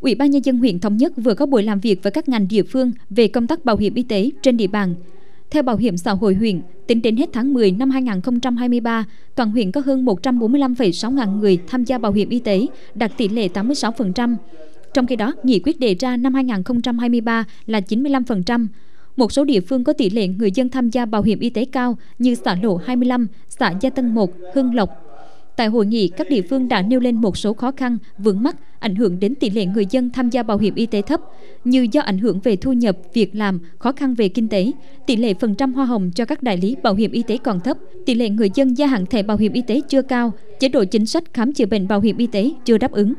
Ủy ban Nhân dân huyện Thống Nhất vừa có buổi làm việc với các ngành địa phương về công tác bảo hiểm y tế trên địa bàn. Theo Bảo hiểm xã hội huyện, tính đến hết tháng 10 năm 2023, toàn huyện có hơn 145,6 ngàn người tham gia bảo hiểm y tế, đạt tỷ lệ 86%. Trong khi đó, nghị quyết đề ra năm 2023 là 95%. Một số địa phương có tỷ lệ người dân tham gia bảo hiểm y tế cao như xã Lộ 25, xã Gia Tân 1, Hương Lộc, Tại hội nghị, các địa phương đã nêu lên một số khó khăn, vướng mắc ảnh hưởng đến tỷ lệ người dân tham gia bảo hiểm y tế thấp, như do ảnh hưởng về thu nhập, việc làm, khó khăn về kinh tế, tỷ lệ phần trăm hoa hồng cho các đại lý bảo hiểm y tế còn thấp, tỷ lệ người dân gia hạn thẻ bảo hiểm y tế chưa cao, chế độ chính sách khám chữa bệnh bảo hiểm y tế chưa đáp ứng.